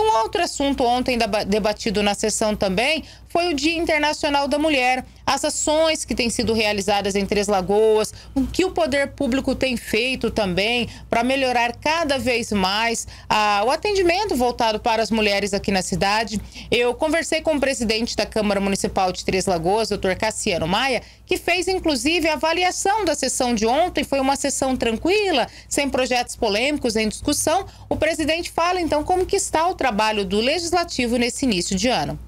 um outro assunto ontem debatido na sessão também foi o Dia Internacional da Mulher as ações que têm sido realizadas em Três Lagoas, o que o poder público tem feito também para melhorar cada vez mais o atendimento voltado para as mulheres aqui na cidade. Eu conversei com o presidente da Câmara Municipal de Três Lagoas, doutor Cassiano Maia, que fez inclusive a avaliação da sessão de ontem. Foi uma sessão tranquila, sem projetos polêmicos em discussão. O presidente fala então como que está o trabalho do legislativo nesse início de ano.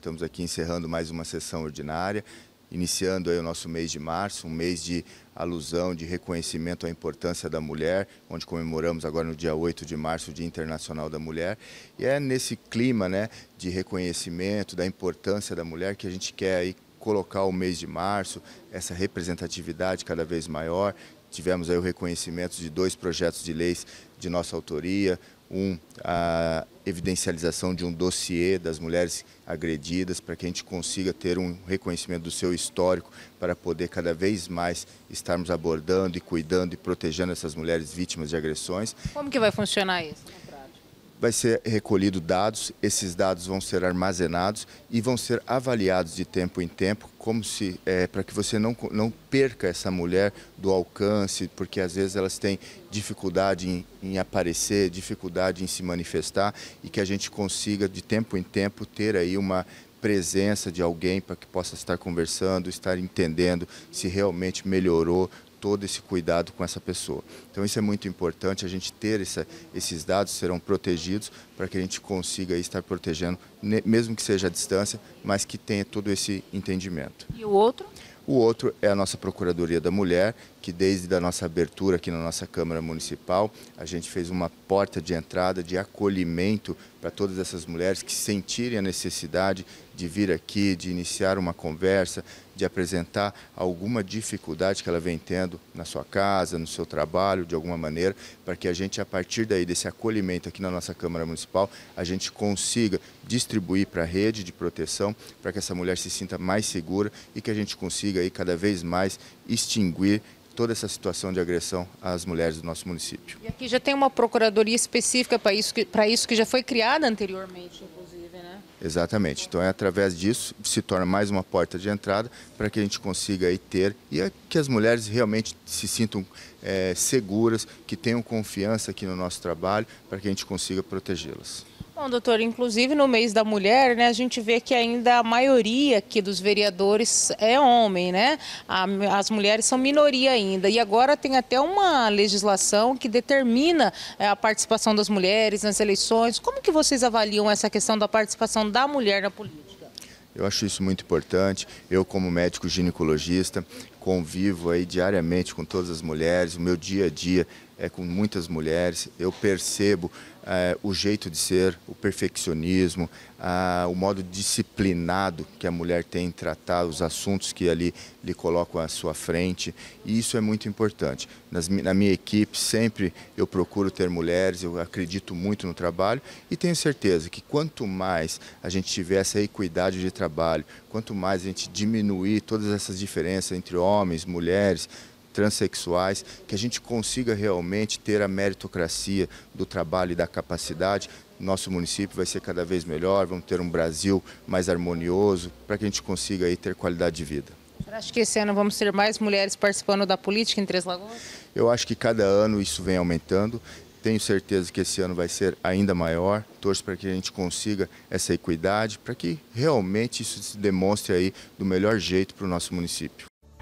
Estamos aqui encerrando mais uma sessão ordinária, iniciando aí o nosso mês de março, um mês de alusão, de reconhecimento à importância da mulher, onde comemoramos agora no dia 8 de março o Dia Internacional da Mulher. E é nesse clima né, de reconhecimento da importância da mulher que a gente quer aí colocar o mês de março, essa representatividade cada vez maior, Tivemos aí o reconhecimento de dois projetos de leis de nossa autoria, um, a evidencialização de um dossiê das mulheres agredidas, para que a gente consiga ter um reconhecimento do seu histórico, para poder cada vez mais estarmos abordando e cuidando e protegendo essas mulheres vítimas de agressões. Como que vai funcionar isso? vai ser recolhido dados, esses dados vão ser armazenados e vão ser avaliados de tempo em tempo, como se é, para que você não, não perca essa mulher do alcance, porque às vezes elas têm dificuldade em, em aparecer, dificuldade em se manifestar e que a gente consiga de tempo em tempo ter aí uma presença de alguém para que possa estar conversando, estar entendendo se realmente melhorou todo esse cuidado com essa pessoa. Então isso é muito importante, a gente ter essa, esses dados serão protegidos para que a gente consiga estar protegendo, mesmo que seja à distância, mas que tenha todo esse entendimento. E o outro? O outro é a nossa Procuradoria da Mulher, que desde a nossa abertura aqui na nossa Câmara Municipal, a gente fez uma porta de entrada, de acolhimento para todas essas mulheres que sentirem a necessidade de vir aqui, de iniciar uma conversa, de apresentar alguma dificuldade que ela vem tendo na sua casa, no seu trabalho, de alguma maneira, para que a gente, a partir daí desse acolhimento aqui na nossa Câmara Municipal, a gente consiga distribuir para a rede de proteção, para que essa mulher se sinta mais segura e que a gente consiga aí cada vez mais extinguir toda essa situação de agressão às mulheres do nosso município. E aqui já tem uma procuradoria específica para isso, para isso que já foi criada anteriormente. Então. Exatamente. Então é através disso se torna mais uma porta de entrada para que a gente consiga aí ter e é que as mulheres realmente se sintam é, seguras, que tenham confiança aqui no nosso trabalho, para que a gente consiga protegê-las. Bom, doutor, inclusive no mês da mulher, né, a gente vê que ainda a maioria aqui dos vereadores é homem, né? as mulheres são minoria ainda. E agora tem até uma legislação que determina é, a participação das mulheres nas eleições. Como que vocês avaliam essa questão da participação da mulher na política? Eu acho isso muito importante. Eu, como médico ginecologista, convivo aí diariamente com todas as mulheres. O meu dia a dia é, com muitas mulheres, eu percebo é, o jeito de ser, o perfeccionismo, a, o modo disciplinado que a mulher tem em tratar os assuntos que ali lhe colocam à sua frente, e isso é muito importante. Nas, na minha equipe, sempre eu procuro ter mulheres, eu acredito muito no trabalho e tenho certeza que quanto mais a gente tiver essa equidade de trabalho, quanto mais a gente diminuir todas essas diferenças entre homens, mulheres, transexuais, que a gente consiga realmente ter a meritocracia do trabalho e da capacidade. Nosso município vai ser cada vez melhor, vamos ter um Brasil mais harmonioso, para que a gente consiga aí ter qualidade de vida. Acho que esse ano vamos ter mais mulheres participando da política em Três Lagoas? Eu acho que cada ano isso vem aumentando. Tenho certeza que esse ano vai ser ainda maior. Torço para que a gente consiga essa equidade, para que realmente isso se demonstre aí do melhor jeito para o nosso município.